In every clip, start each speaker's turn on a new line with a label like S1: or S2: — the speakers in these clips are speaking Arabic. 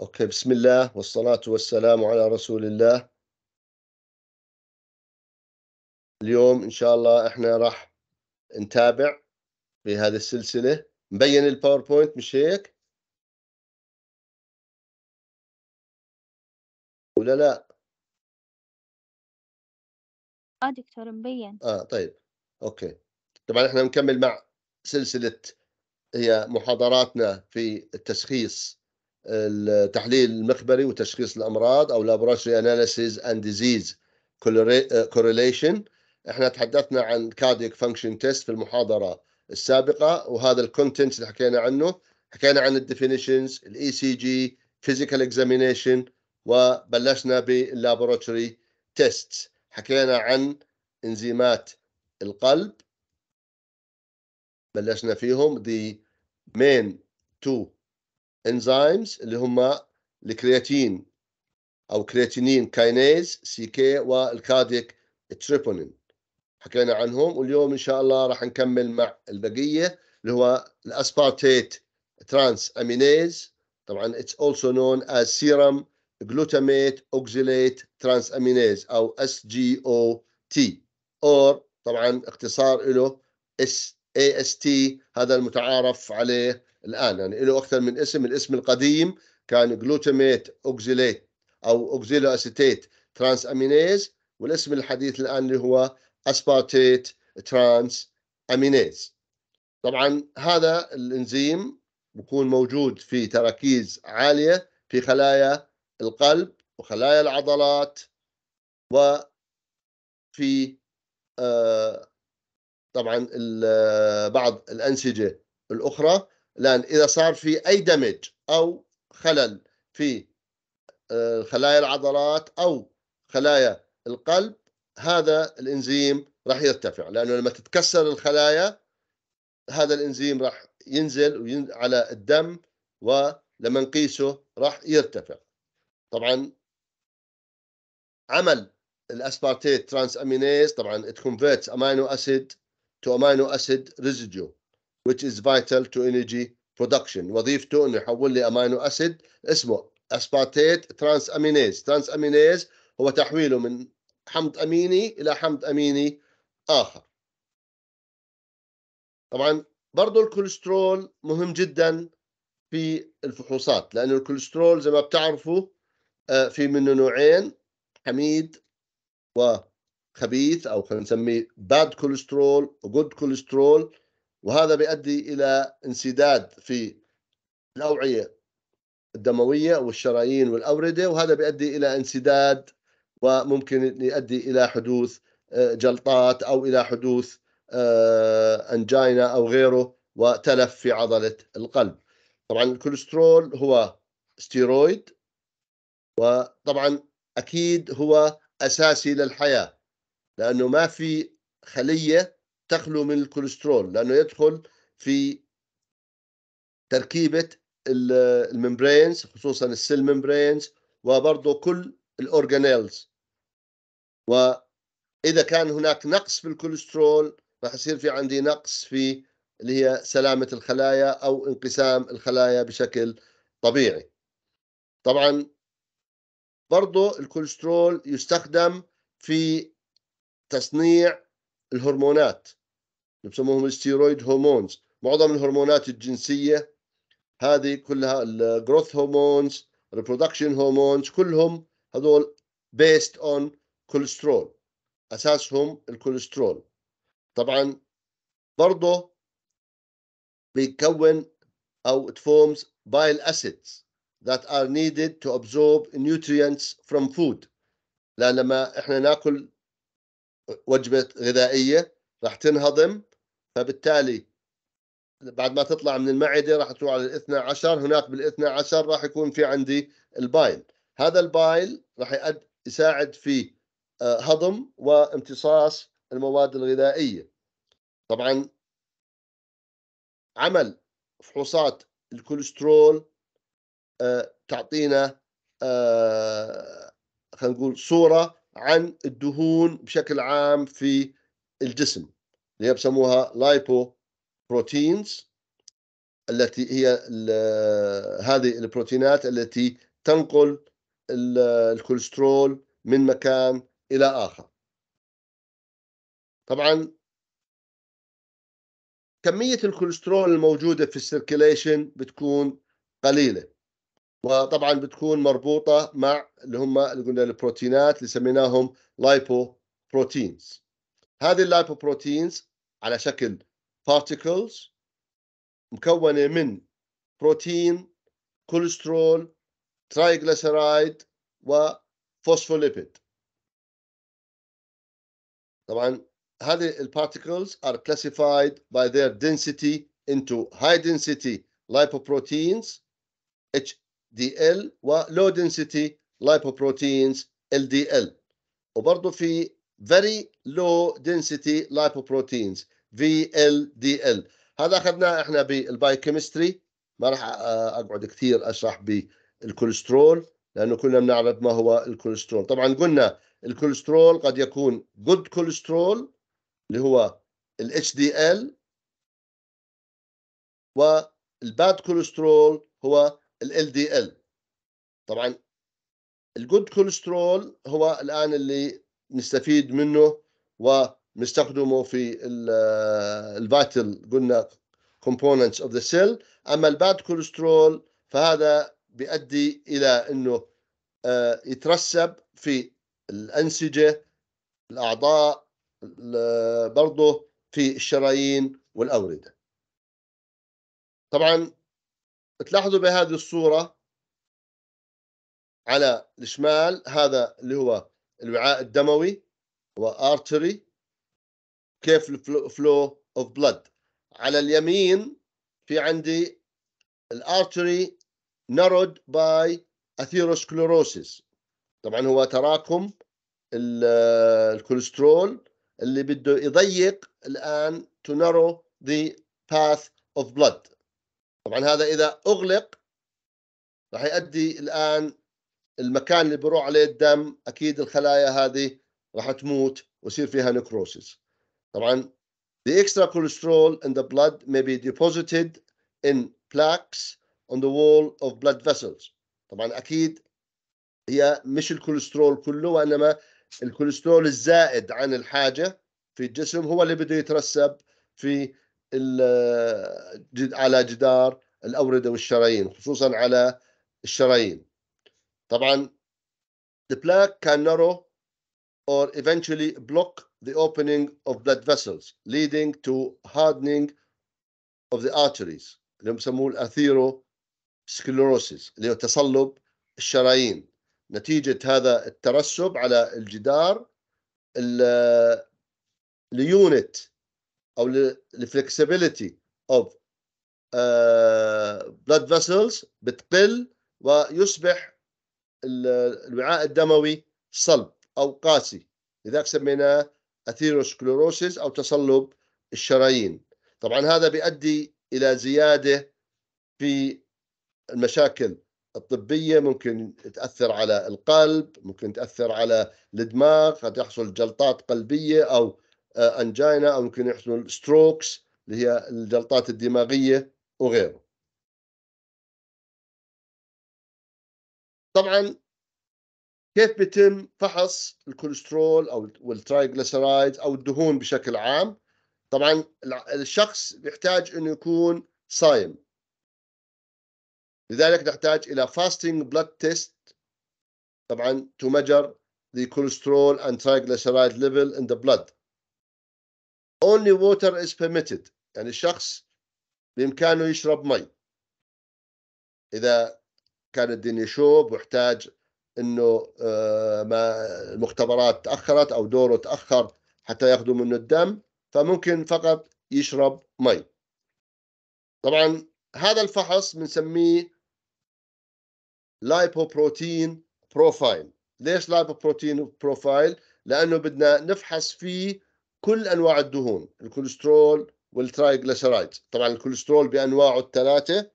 S1: أوكي بسم الله والصلاة والسلام على رسول الله اليوم إن شاء الله إحنا راح نتابع في هذه السلسلة مبين الباوربوينت مش هيك ولا لا اه دكتور مبين اه طيب اوكي طبعا احنا نكمل مع سلسلة هي محاضراتنا في التشخيص التحليل المخبري وتشخيص الامراض او لابوراتوري اناليسيز اند ديزيز كورليشن احنا تحدثنا عن كارديك فانكشن تيست في المحاضره السابقه وهذا الكونتنت اللي حكينا عنه حكينا عن الديفينيشنز الاي سي جي فيزيكال اكزامينيشن وبلشنا باللابوراتوري تيست حكينا عن انزيمات القلب بلشنا فيهم the main two انزيمز اللي هم الكرياتين او كرياتينين كاينيز سي كي والكاديك تريبونين حكينا عنهم واليوم ان شاء الله راح نكمل مع البقيه اللي هو الاسبارتيت ترانس امينيز طبعا اتس اولسو نون از سيرم جلوتاميت اوكزيليت ترانس امينيز او اس جي او تي اور طبعا اختصار له اس اي اس تي هذا المتعارف عليه الان يعني له اكثر من اسم الاسم القديم كان جلوتاميت اوكزيليت او اوكزيلو اسيتيت ترانس امينيز والاسم الحديث الان اللي هو اسبارتيت ترانس امينيز طبعا هذا الانزيم بيكون موجود في تراكيز عاليه في خلايا القلب وخلايا العضلات وفي آه طبعا آه، بعض الانسجه الاخرى لأن إذا صار في أي دمج أو خلل في آه، خلايا العضلات أو خلايا القلب هذا الإنزيم راح يرتفع لأنه لما تتكسر الخلايا هذا الإنزيم راح ينزل على الدم ولما نقيسه راح يرتفع طبعا عمل الاسبارتيت ترانس امينيز طبعا ات كونفيرتس امينو اسيد تو امينو اسيد ريزيديو which is vital to energy production وظيفته انه يحول لي امينو اسيد اسمه اسباتيت ترانس امينيز ترانس امينيز هو تحويله من حمض اميني الى حمض اميني اخر طبعا برضه الكوليسترول مهم جدا في الفحوصات لانه الكوليسترول زي ما بتعرفوا آه، في منه نوعين حميد وخبيث او خلينا نسميه باد كوليسترول وجود كوليسترول وهذا بيؤدي إلى انسداد في الأوعية الدموية والشرايين والأوردة وهذا بيؤدي إلى انسداد وممكن يؤدي إلى حدوث آه، جلطات أو إلى حدوث آه، أنجينا أو غيره وتلف في عضلة القلب طبعا الكوليسترول هو ستيرويد وطبعا أكيد هو أساسي للحياة لأنه ما في خلية تخلو من الكوليسترول لانه يدخل في تركيبه الممبرينز خصوصا السيل ممبرينز وبرضه كل الاورجانيلز واذا كان هناك نقص بالكوليسترول راح يصير في عندي نقص في اللي هي سلامه الخلايا او انقسام الخلايا بشكل طبيعي طبعا برضه الكوليسترول يستخدم في تصنيع الهرمونات بسموهم الستيرويد هرمونز معظم الهرمونات الجنسيه هذه كلها الجروث هرمونز reproduction هرمونز كلهم هذول بيست اون كوليسترول اساسهم الكوليسترول طبعا برضه بيكون او it forms bile acids that are needed to absorb nutrients from food لان لما احنا ناكل وجبه غذائيه راح تنهضم فبالتالي بعد ما تطلع من المعدة راح تروح على الاثنى عشر هناك بالاثنى عشر راح يكون في عندي البايل هذا البايل راح يساعد في آه، هضم وامتصاص المواد الغذائية طبعا عمل فحوصات الكوليسترول آه، تعطينا آه، خلينا نقول صورة عن الدهون بشكل عام في الجسم اللي هي بسموها لايبو بروتينز التي هي هذه البروتينات التي تنقل الكوليسترول من مكان إلى آخر طبعا كمية الكوليسترول الموجودة في السيركيليشن بتكون قليلة وطبعا بتكون مربوطة مع اللي هم اللي قلنا البروتينات اللي سميناهم لايبو بروتينز هذه اللايبوبروتينز على شكل بارتيكلز مكونه من بروتين كوليسترول ترايغليسرايد وفوسفوليبيد طبعا هذه البارتيكلز ار كلاسيفايد باي are classified by their density into high density lipoproteins HDL و low ال دي ال وبرضه في very low density lipoproteins VLDL هذا اخذناه احنا بالبايوكيمستري ما راح اقعد كثير اشرح بالكوليسترول لانه كلنا بنعرف ما هو الكوليسترول طبعا قلنا الكوليسترول قد يكون جود كوليسترول اللي هو ال HDL والباد كوليسترول هو ال LDL طبعا الجود كوليسترول هو الان اللي نستفيد منه ونستخدمه في آه، الفاتل قلنا components of the cell اما الباد كوليسترول فهذا بيؤدي الى انه آه، يترسب في الانسجه الاعضاء آه، برضه في الشرايين والاورده طبعا تلاحظوا بهذه الصوره على الشمال هذا اللي هو الوعاء الدموي وارتري كيف الفلو اوف بلد على اليمين في عندي الارتري نرد باي اثيروسكلوروسيس طبعا هو تراكم آه، الكوليسترول اللي بده يضيق الان to narrow the path of blood طبعا هذا اذا اغلق راح يؤدي الان المكان اللي بيروح عليه الدم اكيد الخلايا هذه راح تموت ويصير فيها نكروسيس طبعا the extra cholesterol in the blood may be deposited in plaques on the wall of blood vessels طبعا اكيد هي مش الكوليسترول كله وانما الكوليسترول الزائد عن الحاجه في الجسم هو اللي بده يترسب في آه، على جدار الاورده والشرايين خصوصا على الشرايين طبعا the plaque can narrow or eventually block the opening of blood vessels leading to hardening of the arteries اللي بسموه الاثيروسكلروسيس اللي هو تصلب الشرايين نتيجة هذا الترسب على الجدار اليونت أو flexibility of blood vessels بتقل ويصبح الوعاء الدموي صلب أو قاسي لذلك سميناه أثيروسكلوروسيس أو تصلب الشرايين طبعا هذا بيؤدي إلى زيادة في المشاكل الطبية ممكن تأثر على القلب ممكن تأثر على الدماغ قد يحصل جلطات قلبية أو آه، أنجينا أو ممكن يحصل ستروكس اللي هي الجلطات الدماغية وغيره طبعا كيف بيتم فحص الكوليسترول او والترايجليسرايد او الدهون بشكل عام طبعا الشخص يحتاج انه يكون صايم لذلك نحتاج الى فاستنج بلاد تيست طبعا to measure the cholesterol and triglyceride level in the blood only water is permitted يعني الشخص بامكانه يشرب مي اذا كان الدنيا شوب واحتاج انه آه، ما المختبرات تاخرت او دوره تاخر حتى ياخذوا منه الدم فممكن فقط يشرب مي طبعا هذا الفحص بنسميه لايبوبروتين بروفايل ليش لايبوبروتين بروفايل لانه بدنا نفحص فيه كل انواع الدهون الكوليسترول والترايجليسرايد طبعا الكوليسترول بانواعه الثلاثه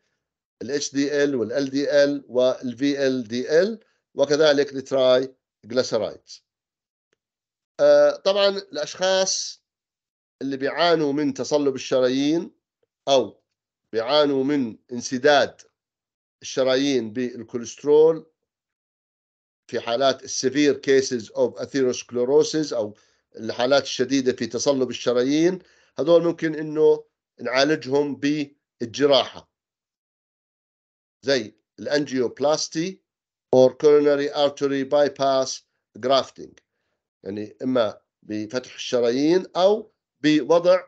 S1: ال HDL وال LDL وال VLDL وكذلك التراي Triglycerides آه، طبعا الأشخاص اللي بيعانوا من تصلب الشرايين أو بيعانوا من انسداد الشرايين بالكوليسترول في حالات السيفير كيسز اوف اثيروسكلوروسيس او الحالات الشديده في تصلب الشرايين هذول ممكن انه نعالجهم بالجراحه زي الانجيوبلاستي اور كورونري ارتري باي باس جرافتنج يعني اما بفتح الشرايين او بوضع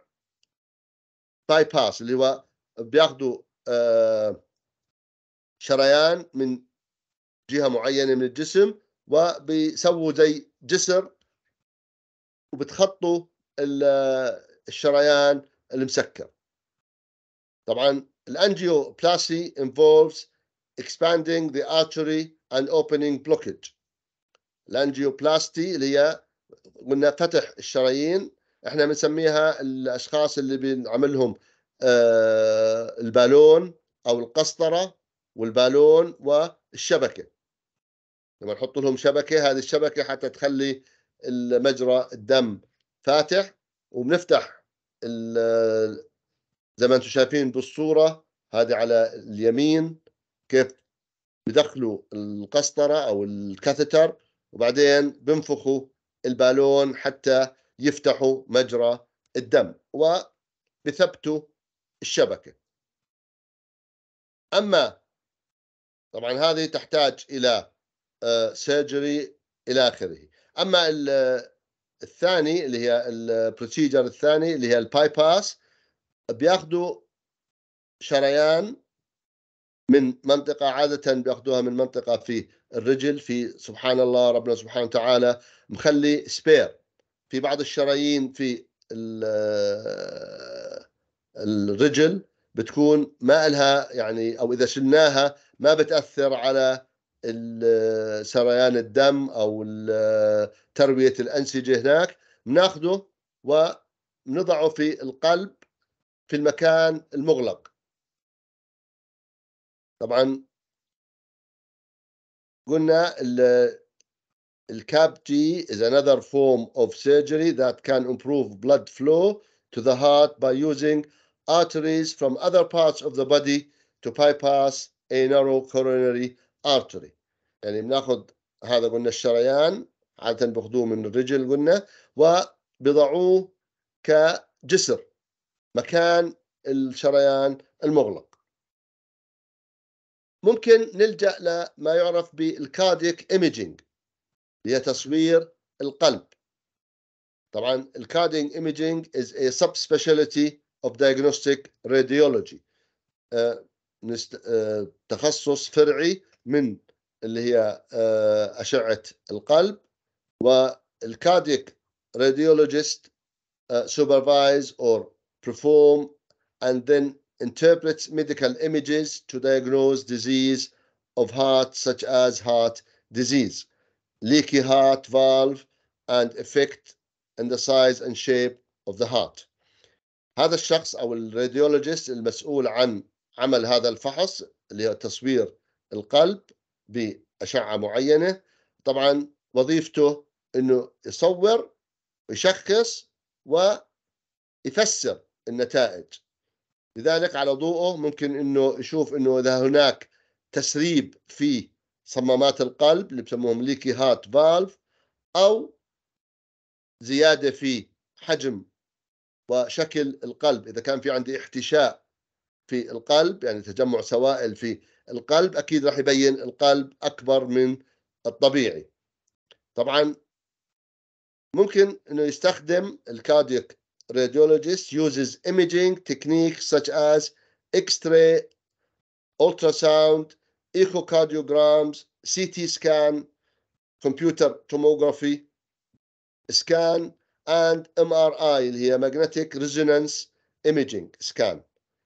S1: باي باس اللي هو بياخذوا آه، شريان من جهه معينه من الجسم وبيسووا زي جسر وبتخطوا آه، الشريان المسكر طبعا الانجيوبلاسي involves expanding the artery and opening blockage. الانجيوبلاستي اللي هي قلنا فتح الشرايين احنا بنسميها الاشخاص اللي بنعمل لهم آه البالون او القسطره والبالون والشبكه لما نحط لهم شبكه هذه الشبكه حتى تخلي المجرى الدم فاتح وبنفتح زي ما انتم شايفين بالصوره هذه على اليمين كيف بدخلوا القسطره او الكاثتر وبعدين بنفخوا البالون حتى يفتحوا مجرى الدم وبثبتوا الشبكه اما طبعا هذه تحتاج الى سيرجري آه، الى اخره اما آه، الثاني اللي هي البروسيجر آه، الثاني اللي هي الباي باس بياخذوا شريان من منطقة عادة بياخذوها من منطقة في الرجل في سبحان الله ربنا سبحانه وتعالى مخلي سبير في بعض الشرايين في آه، الرجل بتكون ما لها يعني او اذا شلناها ما بتاثر على آه، سريان الدم او آه، ترويه الانسجه هناك بناخذه ونضعه في القلب في المكان المغلق طبعا قلنا الكاب G is another form of surgery that can improve blood flow to the heart by using arteries from other parts of the body to bypass a narrow coronary artery يعني بناخذ هذا قلنا الشريان عادة بياخذوه من الرجل قلنا وبضعوه كجسر مكان الشريان المغلق ممكن نلجأ لما يعرف بالكاديك ايميجينج هي تصوير القلب طبعا الكادينج ايميجينج is a subspecialty of diagnostic radiology آه نست... آه، تخصص فرعي من اللي هي آه، أشعة القلب والكاديك radiologist آه، supervise or perform and then interprets medical images to diagnose disease of heart, such as heart disease, leaky heart valve, and effect in the size and shape of the heart. هذا الشخص أو الراديولوجيست المسؤول عن عمل هذا الفحص اللي هو تصوير القلب بأشعة معينة طبعا وظيفته أنه يصور ويشخص ويفسر النتائج لذلك على ضوءه ممكن انه يشوف انه اذا هناك تسريب في صمامات القلب اللي بسموهم ليكي هات فالف او زياده في حجم وشكل القلب اذا كان في عندي احتشاء في القلب يعني تجمع سوائل في القلب اكيد راح يبين القلب اكبر من الطبيعي طبعا ممكن انه يستخدم الكارديك radiologist uses imaging techniques such as X-ray, ultrasound, echocardiograms, CT scan, computer tomography, scan, and MRI اللي هي magnetic resonance imaging scan.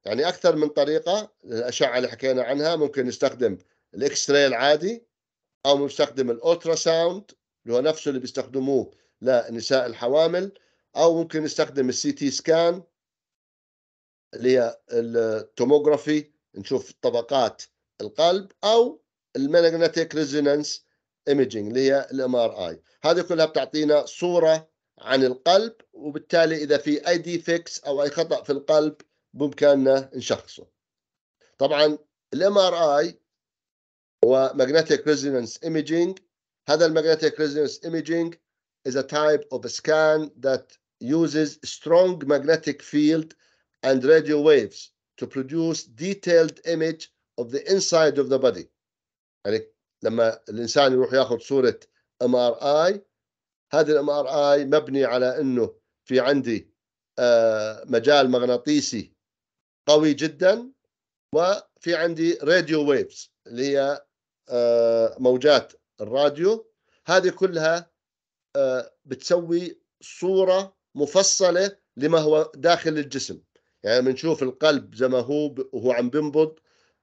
S1: يعني أكثر من طريقة الأشعة اللي حكينا عنها ممكن نستخدم الإكس راي العادي أو نستخدم الألترا ساوند اللي هو نفسه اللي بيستخدموه لنساء الحوامل او ممكن نستخدم السي تي سكان اللي هي التوموغرافي نشوف طبقات القلب او الماجنتيك ريزونانس ايمجينج اللي هي الام ار اي هذه كلها بتعطينا صوره عن القلب وبالتالي اذا في اي ديفكس او اي خطا في القلب بامكاننا نشخصه طبعا الام ار اي وماجنتيك ريزونانس ايمجينج هذا الماجنتيك ريزونانس ايمجينج is a type of scan that uses strong magnetic field and radio waves to produce detailed image of the inside of the body يعني لما الإنسان يروح ياخذ صورة ام ار اي هذا الام ار اي مبني على انه في عندي آه، مجال مغناطيسي قوي جدا وفي عندي راديو ويفز اللي هي آه، موجات الراديو هذه كلها آه، بتسوي صورة مفصله لما هو داخل الجسم يعني بنشوف القلب زي ما هو وهو عم بينبض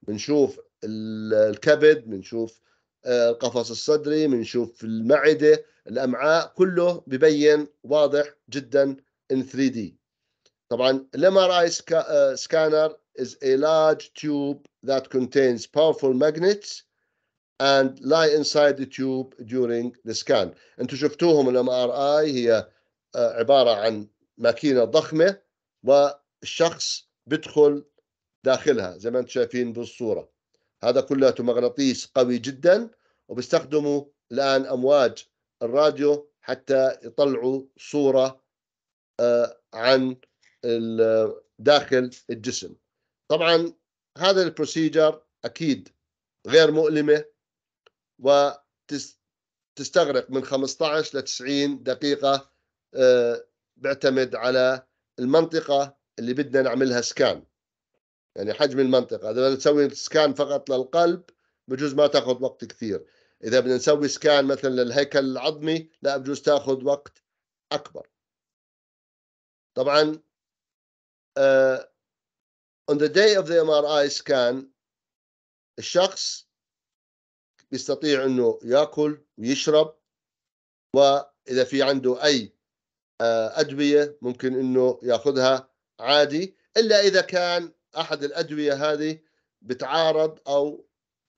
S1: بنشوف الكبد بنشوف آه، القفص الصدري بنشوف المعده الامعاء كله ببين واضح جدا in 3D طبعا الام ار سكانر is a large tube that contains powerful magnets and lie inside the tube during the scan انتم شفتوهم الام ار اي هي عباره عن ماكينه ضخمه والشخص بدخل داخلها زي ما انتم شايفين بالصوره هذا كله مغناطيس قوي جدا وبيستخدموا الان امواج الراديو حتى يطلعوا صوره آه، عن داخل الجسم طبعا هذا البروسيجر اكيد غير مؤلمه وتستغرق من 15 ل 90 دقيقه آه، بعتمد على المنطقة اللي بدنا نعملها سكان يعني حجم المنطقة إذا بدنا نسوي سكان فقط للقلب بجوز ما تاخذ وقت كثير إذا بدنا نسوي سكان مثلا للهيكل العظمي لا بجوز تاخذ وقت أكبر طبعا uh, on the day of the MRI scan الشخص بيستطيع انه ياكل ويشرب واذا في عنده اي آه، أدوية ممكن أنه يأخذها عادي إلا إذا كان أحد الأدوية هذه بتعارض أو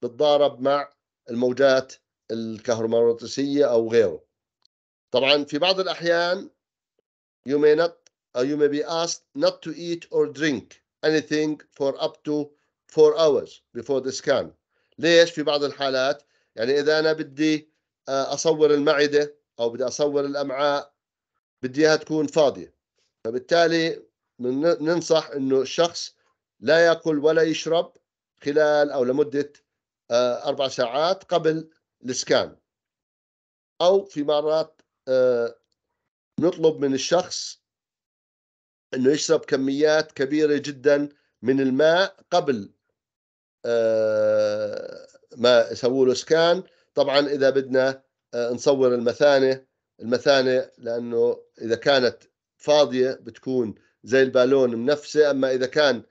S1: بتضارب مع الموجات الكهرومغناطيسية أو غيره طبعا في بعض الأحيان you may not or you may be asked not to eat or drink anything for up to four hours before the scan ليش في بعض الحالات يعني إذا أنا بدي آه، أصور المعدة أو بدي أصور الأمعاء بدي اياها تكون فاضيه فبالتالي ننصح انه الشخص لا ياكل ولا يشرب خلال او لمده آه، اربع ساعات قبل الاسكان او في مرات آه، نطلب من الشخص انه يشرب كميات كبيره جدا من الماء قبل آه، ما يسووا له سكان طبعا اذا بدنا نصور المثانه المثانه لانه اذا كانت فاضيه بتكون زي البالون منفسه اما اذا كان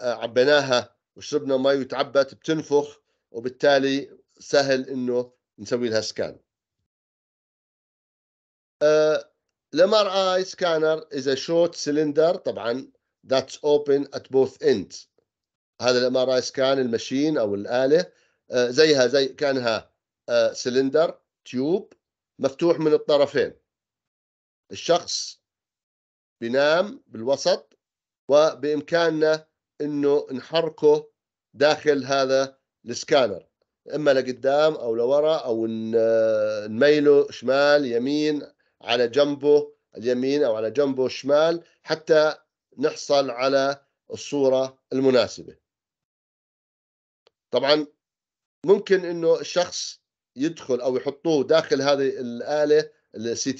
S1: آه، عبيناها وشربنا مي وتعبت بتنفخ وبالتالي سهل انه نسوي لها سكان الام ار اي سكانر از شورت سلندر طبعا ذاتس اوبن ات بوث ends هذا الام ار اي سكان المشين او الاله آه، زيها زي كانها سلندر آه، تيوب مفتوح من الطرفين الشخص بنام بالوسط وبإمكاننا أنه نحركه داخل هذا السكانر إما لقدام أو لورا أو نميله شمال يمين على جنبه اليمين أو على جنبه الشمال حتى نحصل على الصورة المناسبة طبعا ممكن أنه الشخص يدخل او يحطوه داخل هذه الاله السي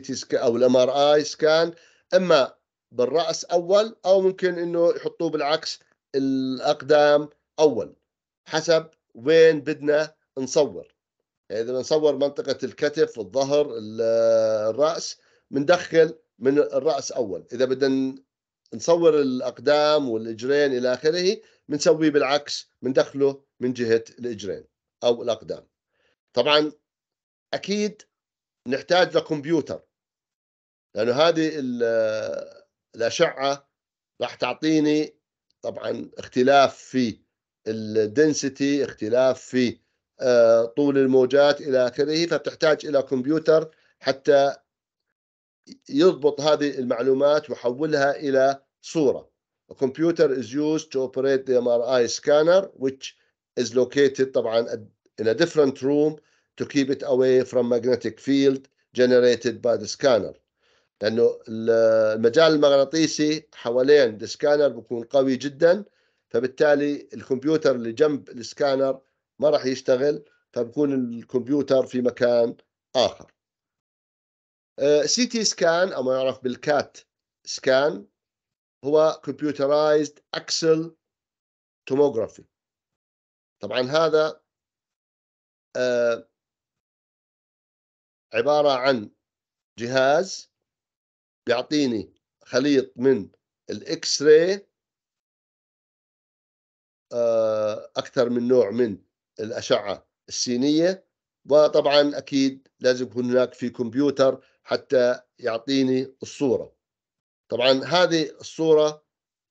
S1: تي سكان او الام ار اي سكان اما بالراس اول او ممكن انه يحطوه بالعكس الاقدام اول حسب وين بدنا نصور يعني اذا نصور منطقه الكتف الظهر الراس بندخل من الراس اول اذا بدنا نصور الاقدام والاجرين الى اخره بنسويه بالعكس بندخله من جهه الاجرين او الاقدام طبعا اكيد نحتاج لكمبيوتر لانه هذه الاشعه راح تعطيني طبعا اختلاف في الدنسيتي اختلاف في آه، طول الموجات الى اخره فبتحتاج الى كمبيوتر حتى يضبط هذه المعلومات ويحولها الى صوره. A computer is used to operate the MRI scanner which is located طبعا in a different room to keep it away from magnetic field generated by the scanner لانه المجال المغناطيسي حوالين السكانر بيكون قوي جدا فبالتالي الكمبيوتر اللي جنب السكانر ما راح يشتغل فبكون الكمبيوتر في مكان اخر سي تي سكان او ما يعرف بالكات سكان هو كمبيوترايزد اكسل توموغرافي طبعا هذا uh, عبارة عن جهاز بيعطيني خليط من الاكس آه، راي اكثر من نوع من الاشعه السينيه وطبعا اكيد لازم يكون هناك في كمبيوتر حتى يعطيني الصوره طبعا هذه الصوره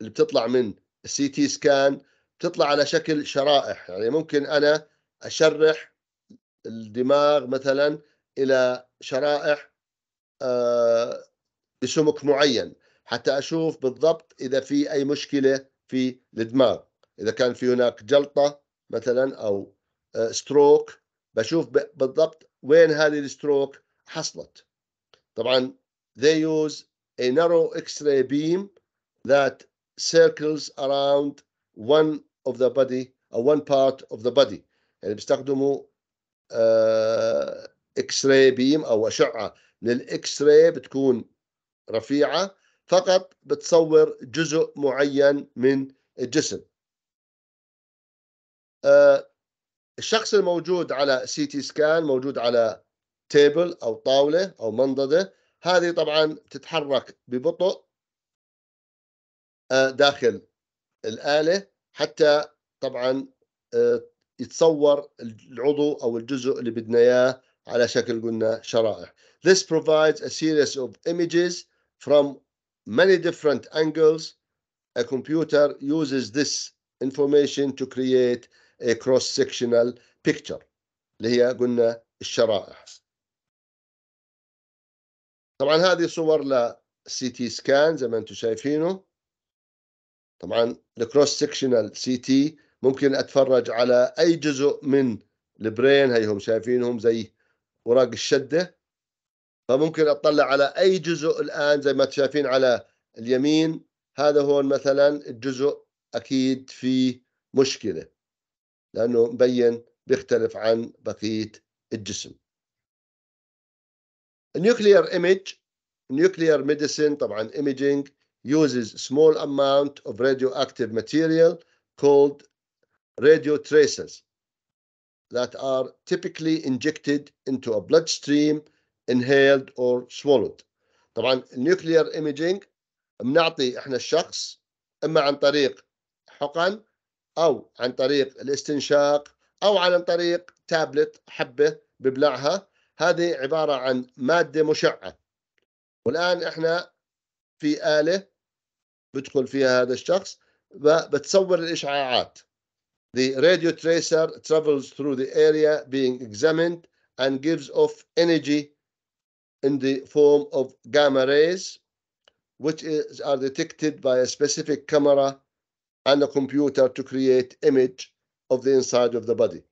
S1: اللي بتطلع من السي تي سكان بتطلع على شكل شرائح يعني ممكن انا اشرح الدماغ مثلا الى شرائح بسمك آه، معين حتى اشوف بالضبط اذا في اي مشكله في الدماغ اذا كان في هناك جلطه مثلا او آه، ستروك بشوف بالضبط وين هذه الستروك حصلت طبعا they use a narrow x-ray beam that circles around one of the body or one part of the body يعني بيستخدموا آه، اكس راي بيم او اشعه للاكس راي بتكون رفيعه فقط بتصور جزء معين من الجسم آه، الشخص الموجود على سي تي سكان موجود على تيبل او طاوله او منضده هذه طبعا تتحرك ببطء آه، داخل الاله حتى طبعا آه، يتصور العضو او الجزء اللي بدنا اياه على شكل قلنا شرائح. This provides a series of images from many different angles. A computer uses this information to create a cross-sectional picture اللي هي قلنا الشرائح. طبعا هذه صور للسي تي سكان زي ما انتم شايفينه. طبعا الكروس سكشنال سي تي ممكن اتفرج على اي جزء من البرين هيهم شايفينهم زي اوراق الشده فممكن اطلع على اي جزء الان زي ما تشايفين على اليمين هذا هو مثلا الجزء اكيد فيه مشكله لانه مبين بيختلف عن بقيه الجسم النيوكليير ايمج nuclear medicine طبعا imaging uses small amount of radioactive material called radio tracers that are typically injected into a bloodstream inhaled or swallowed طبعا النيوكليير ايميجينج بنعطي احنا الشخص اما عن طريق حقن او عن طريق الاستنشاق او عن طريق تابلت حبه ببلعها هذه عباره عن ماده مشعه والان احنا في اله بدخل فيها هذا الشخص بتصور الاشعاعات The radio tracer travels through the area being examined and gives off energy in the form of gamma rays, which is, are detected by a specific camera and a computer to create image of the inside of the body.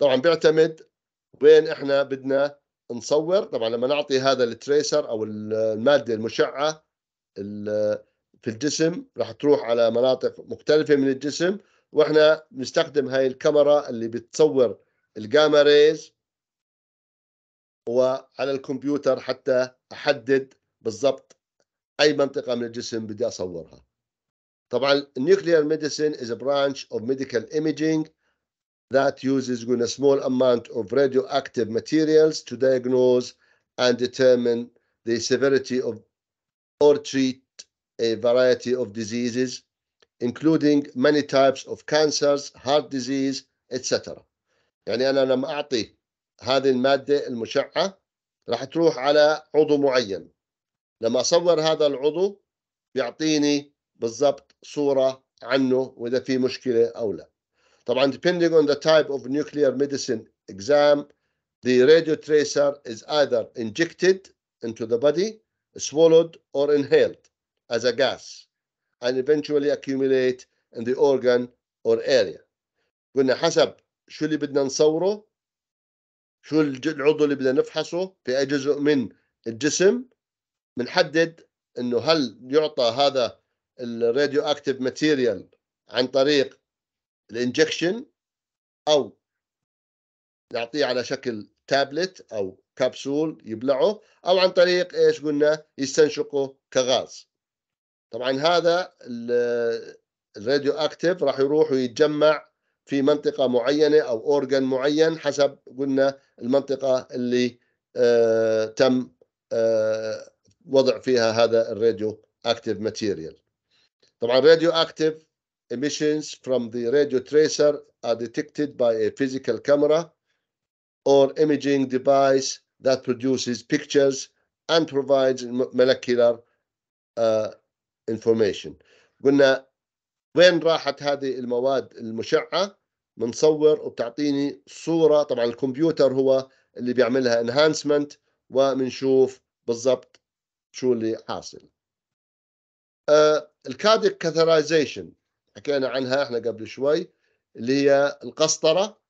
S1: طبعا بيعتمد وين احنا بدنا نصور طبعا لما نعطي هذا التريسر او الماده المشعه في الجسم راح تروح على مناطق مختلفه من الجسم واحنا بنستخدم هاي الكاميرا اللي بتصور الجاما ريز وعلى الكمبيوتر حتى احدد بالضبط اي منطقه من الجسم بدي اصورها طبعا النيوكليير ميديسين از برانش اوف ميديكال ايميجينج ذات يوزز جون سمول امونت اوف راديو اكتيف ماتيريالز تو دايجنوز اند ديتيرمين ذا سيفيريتي اوف اور تريت ا فاريتي اوف ديزيزز including many types of cancers, heart disease, etc. يعني أنا لما أعطي هذه المادة المشعة راح تروح على عضو معين لما أصور هذا العضو بيعطيني بالضبط صورة عنه وإذا في مشكلة أو لا طبعا depending on the type of nuclear medicine exam the radio tracer is either injected into the body swallowed or inhaled as a gas and eventually accumulate in the organ or area قلنا حسب شو اللي بدنا نصوره شو العضو اللي بدنا نفحصه في أي جزء من الجسم بنحدد انه هل يعطى هذا الراديو اكتيف ماتيريال عن طريق الانجكشن او نعطيه على شكل تابلت او كبسول يبلعه او عن طريق ايش قلنا يستنشقه كغاز طبعا هذا الراديو اكتيف راح يروح ويتجمع في منطقه معينه او اورجن معين حسب قلنا المنطقه اللي آه، تم آه، وضع فيها هذا الراديو اكتيف ماتيريال طبعا راديو اكتيف emissions from the radio tracer are detected by a physical camera or imaging device that produces pictures and provides molecular uh, انفورميشن قلنا وين راحت هذه المواد المشعه منصور وبتعطيني صوره طبعا الكمبيوتر هو اللي بيعملها انهانسمنت وبنشوف بالضبط شو اللي حاصل آه كاثرايزيشن حكينا عنها احنا قبل شوي اللي هي القسطره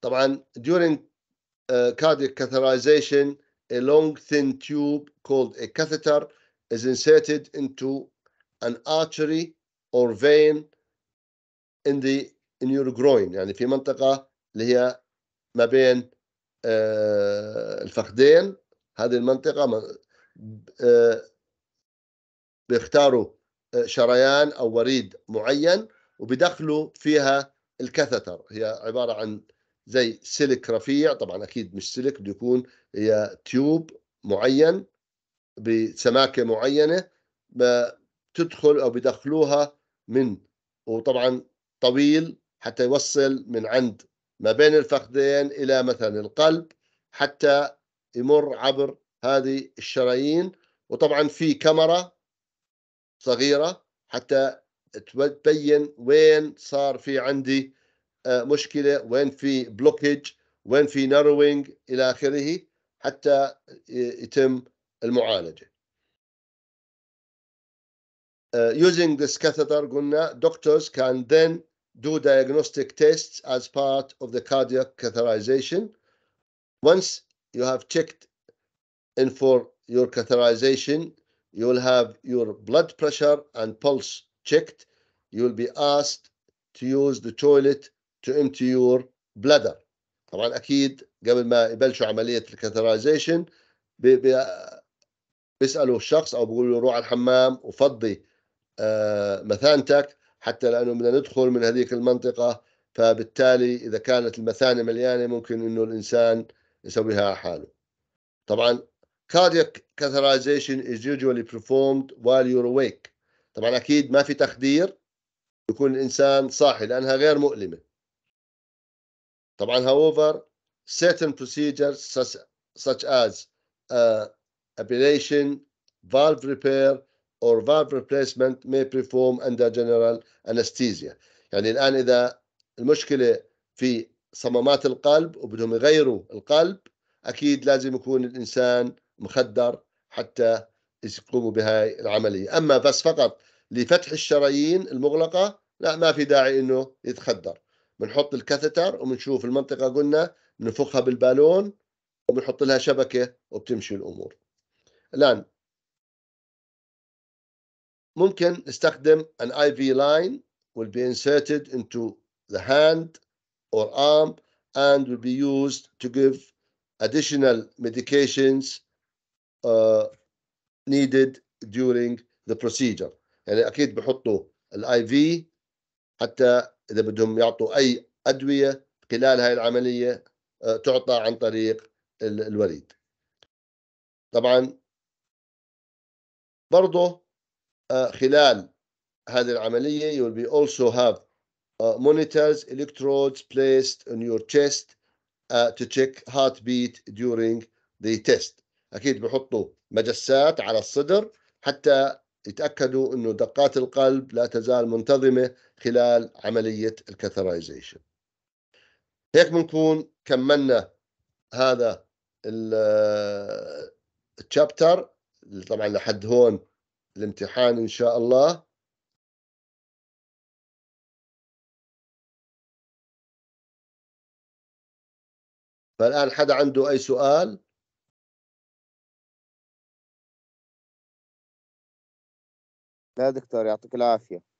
S1: طبعا during uh, cardiac catheterization a long thin tube called a catheter is inserted into an artery or vein in the in your groin يعني في منطقة اللي هي ما بين آه، الفخذين هذه المنطقة آه، بيختاروا آه، شريان أو وريد معين وبيدخلوا فيها الكاثتر هي عبارة عن زي سلك رفيع طبعا أكيد مش سلك بده يكون هي تيوب معين بسماكه معينه بتدخل او بدخلوها من وطبعا طويل حتى يوصل من عند ما بين الفخذين الى مثلا القلب حتى يمر عبر هذه الشرايين وطبعا في كاميرا صغيره حتى تبين وين صار في عندي آه، مشكله وين في بلوكج وين في ناروينج الى اخره حتى يتم Uh, using this catheter, قلنا, doctors can then do diagnostic tests as part of the cardiac catheterization. Once you have checked in for your catheterization, you will have your blood pressure and pulse checked. You will be asked to use the toilet to empty your bladder. طبعا اكيد قبل ما يبلشوا عملية الكاثرايزيشن بيسالوا الشخص او بيقولوا له روح على الحمام وفضي آه، مثانتك حتى لانه بدنا ندخل من هذيك المنطقه فبالتالي اذا كانت المثانه مليانه ممكن انه الانسان يسويها على حاله طبعا cardiac catheterization is usually performed while you're awake طبعا اكيد ما في تخدير يكون الانسان صاحي لانها غير مؤلمه طبعا however certain procedures such, such as uh, ablation, valve repair or valve replacement may perform under general anesthesia يعني الآن إذا المشكلة في صمامات القلب وبدهم يغيروا القلب أكيد لازم يكون الإنسان مخدر حتى يقوموا بهاي العملية أما بس فقط لفتح الشرايين المغلقة لا ما في داعي إنه يتخدر بنحط الكاثيتر وبنشوف المنطقة قلنا بنفخها بالبالون وبنحط لها شبكة وبتمشي الأمور الآن ممكن نستخدم an IV line will be inserted into the hand or arm and will be used to give additional medications uh, needed during the procedure يعني أكيد بحطوا ال IV حتى إذا بدهم يعطوا أي أدوية خلال هاي العملية تعطى عن طريق الوريد طبعا برضه آه، خلال هذه العملية you will be also have آه، monitors electrodes placed on your chest آه، to check heartbeat during the test أكيد بحطوا مجسات على الصدر حتى يتأكدوا أنه دقات القلب لا تزال منتظمة خلال عملية الكاثرايزيشن هيك بنكون كملنا هذا التشابتر طبعا لحد هون الامتحان ان شاء الله فالان حدا عنده اي سؤال لا دكتور يعطيك العافيه